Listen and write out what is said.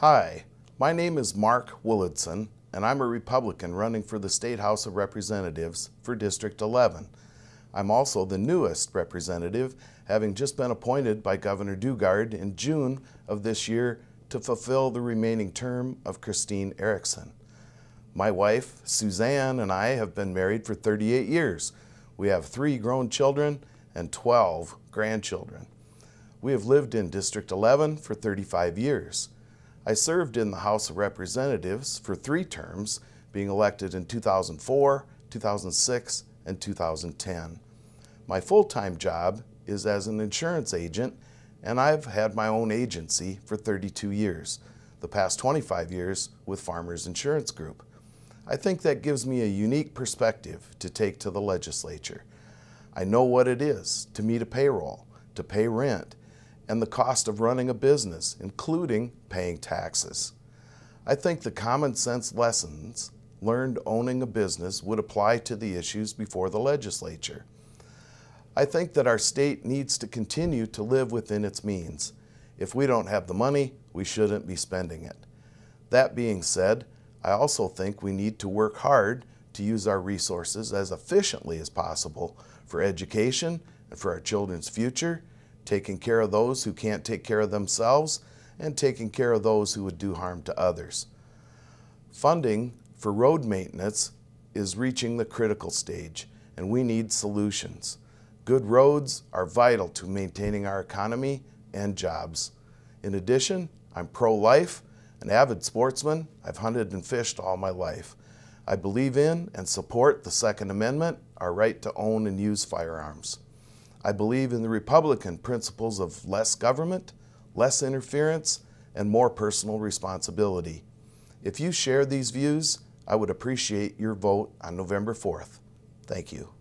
Hi, my name is Mark Willardson, and I'm a Republican running for the State House of Representatives for District 11. I'm also the newest representative, having just been appointed by Governor Dugard in June of this year to fulfill the remaining term of Christine Erickson. My wife, Suzanne, and I have been married for 38 years. We have three grown children and 12 grandchildren. We have lived in District 11 for 35 years. I served in the House of Representatives for three terms, being elected in 2004, 2006, and 2010. My full-time job is as an insurance agent, and I've had my own agency for 32 years, the past 25 years with Farmers Insurance Group. I think that gives me a unique perspective to take to the legislature. I know what it is to meet a payroll, to pay rent, and the cost of running a business, including paying taxes. I think the common sense lessons learned owning a business would apply to the issues before the legislature. I think that our state needs to continue to live within its means. If we don't have the money, we shouldn't be spending it. That being said, I also think we need to work hard to use our resources as efficiently as possible for education and for our children's future taking care of those who can't take care of themselves, and taking care of those who would do harm to others. Funding for road maintenance is reaching the critical stage, and we need solutions. Good roads are vital to maintaining our economy and jobs. In addition, I'm pro life, an avid sportsman. I've hunted and fished all my life. I believe in and support the Second Amendment, our right to own and use firearms. I believe in the Republican principles of less government, less interference, and more personal responsibility. If you share these views, I would appreciate your vote on November 4th. Thank you.